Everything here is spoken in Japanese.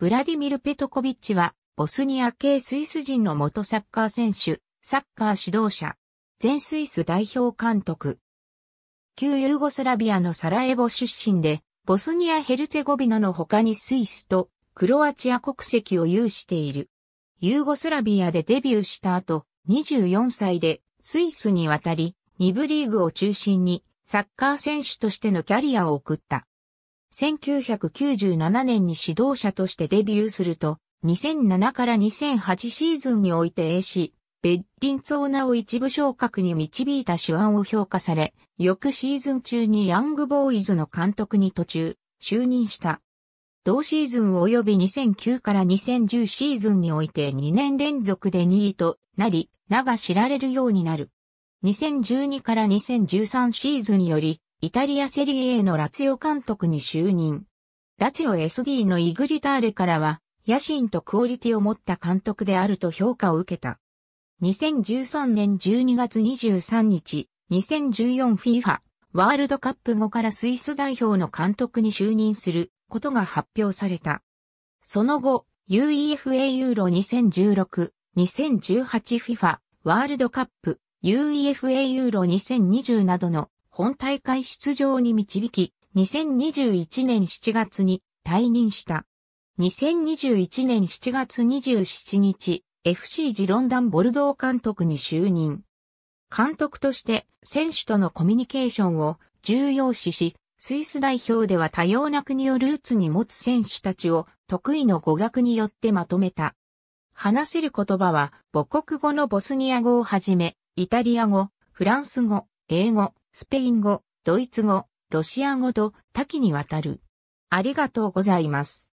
ブラディミル・ペトコビッチは、ボスニア系スイス人の元サッカー選手、サッカー指導者、全スイス代表監督。旧ユーゴスラビアのサラエボ出身で、ボスニア・ヘルツェゴビナの他にスイスとクロアチア国籍を有している。ユーゴスラビアでデビューした後、24歳でスイスに渡り、2部リーグを中心にサッカー選手としてのキャリアを送った。1997年に指導者としてデビューすると、2007から2008シーズンにおいて AC、ベッリンツオーナを一部昇格に導いた手腕を評価され、翌シーズン中にヤングボーイズの監督に途中、就任した。同シーズン及び2009から2010シーズンにおいて2年連続で2位となり、名が知られるようになる。2012から2013シーズンによりイタリアセリエのラツヨ監督に就任。ラツヨ SD のイグリターレからは、野心とクオリティを持った監督であると評価を受けた。2013年12月23日、2014FIFA ワールドカップ後からスイス代表の監督に就任することが発表された。その後、UEFA ユーロ2016、2018FIFA ワールドカップ、UEFA ユーロ2020などの本大会出場に導き、2021年7月に退任した。2021年7月27日、FC ジロンダンボルドー監督に就任。監督として選手とのコミュニケーションを重要視し、スイス代表では多様な国をルーツに持つ選手たちを得意の語学によってまとめた。話せる言葉は母国語のボスニア語をはじめ、イタリア語、フランス語、英語、スペイン語、ドイツ語、ロシア語と多岐にわたる。ありがとうございます。